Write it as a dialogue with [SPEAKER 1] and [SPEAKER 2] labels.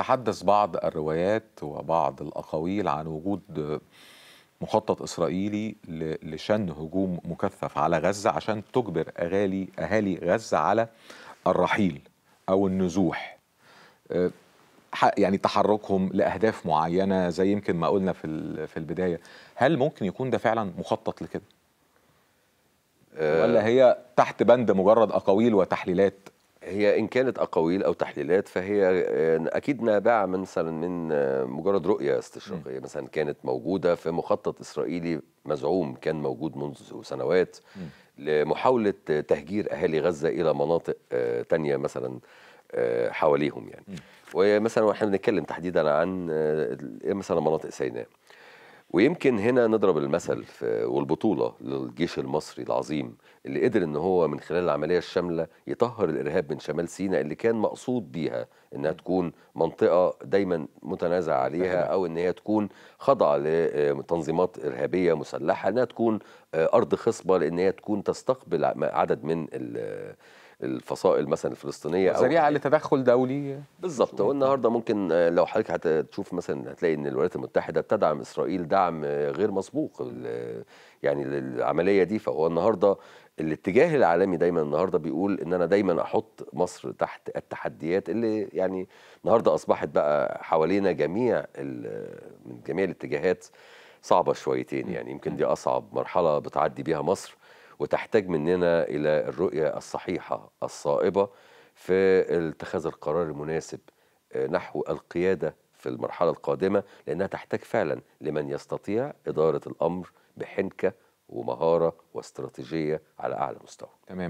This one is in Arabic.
[SPEAKER 1] تحدث بعض الروايات وبعض الأقاويل عن وجود مخطط إسرائيلي لشن هجوم مكثف على غزة عشان تجبر أغالي أهالي غزة على الرحيل أو النزوح أه، يعني تحركهم لأهداف معينة زي يمكن ما قلنا في في البداية هل ممكن يكون ده فعلا مخطط لكده؟
[SPEAKER 2] أه، ولا هي تحت بند مجرد أقاويل وتحليلات هي ان كانت اقاويل او تحليلات فهي آه، اكيد نابعه مثلا من آه، مجرد رؤيه استشراقيه مثلا كانت موجوده في مخطط اسرائيلي مزعوم كان موجود منذ سنوات لمحاوله تهجير اهالي غزه الى مناطق آه، تانية مثلا حواليهم يعني ومثلا واحنا بنتكلم تحديدا عن مثلا مناطق سيناء ويمكن هنا نضرب المثل في والبطوله للجيش المصري العظيم اللي قدر ان هو من خلال العمليه الشامله يطهر الارهاب من شمال سيناء اللي كان مقصود بيها انها تكون منطقه دايما متنازع عليها او ان هي تكون خاضعه لتنظيمات ارهابيه مسلحه انها تكون آه، ارض خصبه لان هي تكون تستقبل عدد من الفصائل مثلا الفلسطينيه او ذريعه لتدخل دولي بالظبط هو النهارده ممكن آه، لو حضرتك هتشوف مثلا هتلاقي ان الولايات المتحده بتدعم اسرائيل دعم آه، غير مسبوق آه، يعني للعمليه دي فهو النهارده الاتجاه العالمي دايما النهارده بيقول ان انا دايما احط مصر تحت التحديات اللي يعني النهارده اصبحت بقى حوالينا جميع من جميع الاتجاهات صعبه شويتين يعني يمكن دي اصعب مرحله بتعدي بيها مصر وتحتاج مننا إلى الرؤية الصحيحة الصائبة في اتخاذ القرار المناسب آه، نحو القيادة في المرحلة القادمة لأنها تحتاج فعلا لمن يستطيع إدارة الأمر بحنكة ومهارة واستراتيجية على أعلى مستوى
[SPEAKER 1] تمام